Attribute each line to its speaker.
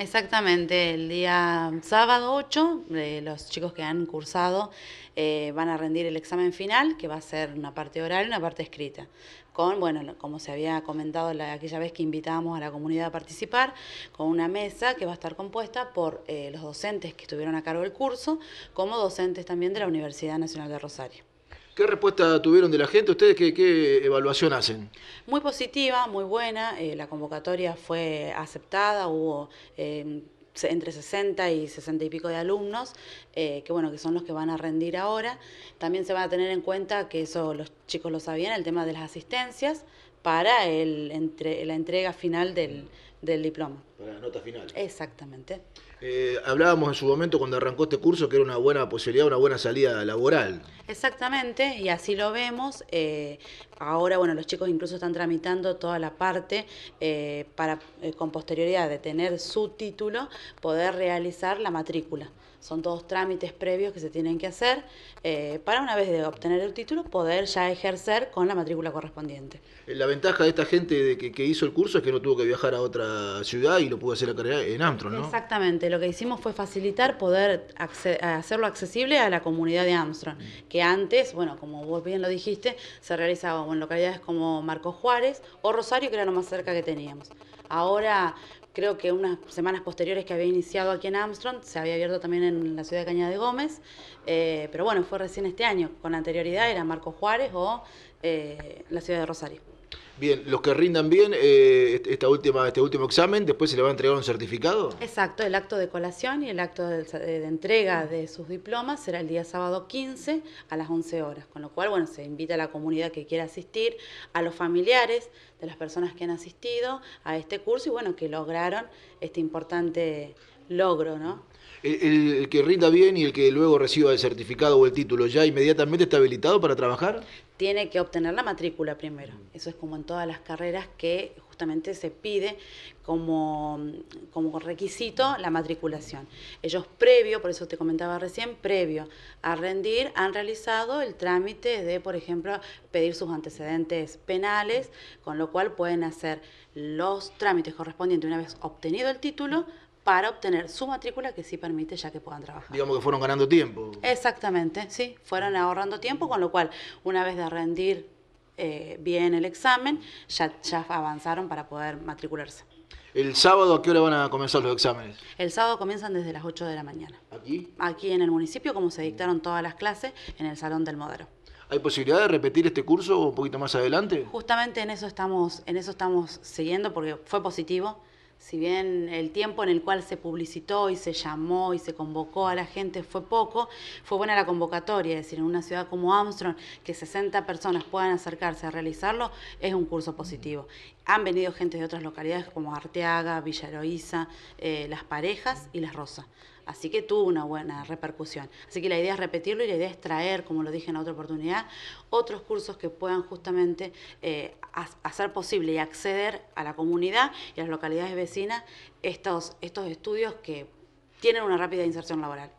Speaker 1: Exactamente, el día sábado 8 eh, los chicos que han cursado eh, van a rendir el examen final, que va a ser una parte oral y una parte escrita. Con, bueno, como se había comentado la, aquella vez que invitamos a la comunidad a participar, con una mesa que va a estar compuesta por eh, los docentes que estuvieron a cargo del curso, como docentes también de la Universidad Nacional de Rosario.
Speaker 2: ¿Qué respuesta tuvieron de la gente? ¿Ustedes qué, evaluación hacen?
Speaker 1: Muy positiva, muy buena. Eh, la convocatoria fue aceptada, hubo... Em, entre 60 y 60 y pico de alumnos, eh, que bueno, que son los que van a rendir ahora. También se van a tener en cuenta que eso los chicos lo sabían, el tema de las asistencias para el, entre, la entrega final del, del diploma. Para la nota final. Exactamente.
Speaker 2: Eh, hablábamos en su momento cuando arrancó este curso que era una buena posibilidad, una buena salida laboral.
Speaker 1: Exactamente, y así lo vemos. Eh, ahora, bueno, los chicos incluso están tramitando toda la parte eh, para, con posterioridad de tener su título, poder realizar la matrícula. Son todos trámites previos que se tienen que hacer para una vez de obtener el título poder ya ejercer con la matrícula correspondiente.
Speaker 2: La ventaja de esta gente que hizo el curso es que no tuvo que viajar a otra ciudad y lo pudo hacer acá en Armstrong. ¿no?
Speaker 1: Exactamente, lo que hicimos fue facilitar poder hacerlo accesible a la comunidad de Armstrong, que antes, bueno, como vos bien lo dijiste, se realizaba en localidades como Marcos Juárez o Rosario, que era lo más cerca que teníamos. Ahora creo que unas semanas posteriores que había iniciado aquí en Armstrong, se había abierto también en la ciudad de Cañada de Gómez, eh, pero bueno, fue recién este año, con anterioridad era Marcos Juárez o eh, la ciudad de Rosario.
Speaker 2: Bien, los que rindan bien eh, esta última, este último examen, después se le va a entregar un certificado.
Speaker 1: Exacto, el acto de colación y el acto de, entrega de sus diplomas será el día sábado 15 a las 11 horas, con lo cual, bueno, se invita a la comunidad que quiera asistir, a los familiares de las personas que han asistido a este curso y, bueno, que lograron este importante logro, ¿no?
Speaker 2: el, que rinda bien y el que luego reciba el certificado o el título, ¿ya inmediatamente está habilitado para trabajar?
Speaker 1: Tiene que obtener la matrícula primero. Eso es como en todas las carreras que justamente se pide como, como requisito la matriculación. Ellos previo, por eso te comentaba recién, previo a rendir, han realizado el trámite de, por ejemplo, pedir sus antecedentes penales, con lo cual pueden hacer los trámites correspondientes una vez obtenido el título para obtener su matrícula que sí permite ya que puedan trabajar.
Speaker 2: Digamos que fueron ganando tiempo.
Speaker 1: Exactamente, sí, fueron ahorrando tiempo, con lo cual una vez de rendir eh, bien el examen, ya, avanzaron para poder matricularse.
Speaker 2: ¿El sábado a qué hora van a comenzar los exámenes?
Speaker 1: El sábado comienzan desde las 8 de la mañana. ¿Aquí? Aquí en el municipio, como se dictaron todas las clases, en el Salón del Modelo.
Speaker 2: ¿Hay posibilidad de repetir este curso un poquito más adelante?
Speaker 1: Justamente en eso estamos, en eso estamos siguiendo porque fue positivo si bien el tiempo en el cual se publicitó y se llamó y se convocó a la gente fue poco, fue buena la convocatoria, es decir, en una ciudad como Armstrong, que 60 personas puedan acercarse a realizarlo, es un curso positivo. Han venido gente de otras localidades como Arteaga, Villa eh, Las Parejas y Las Rosas. Así que tuvo una buena repercusión. Así que la idea es repetirlo y la idea es traer, como lo dije en otra oportunidad, otros cursos que puedan justamente eh, hacer posible y acceder a la comunidad y a las localidades vecinas estos, estos estudios que tienen una rápida inserción laboral.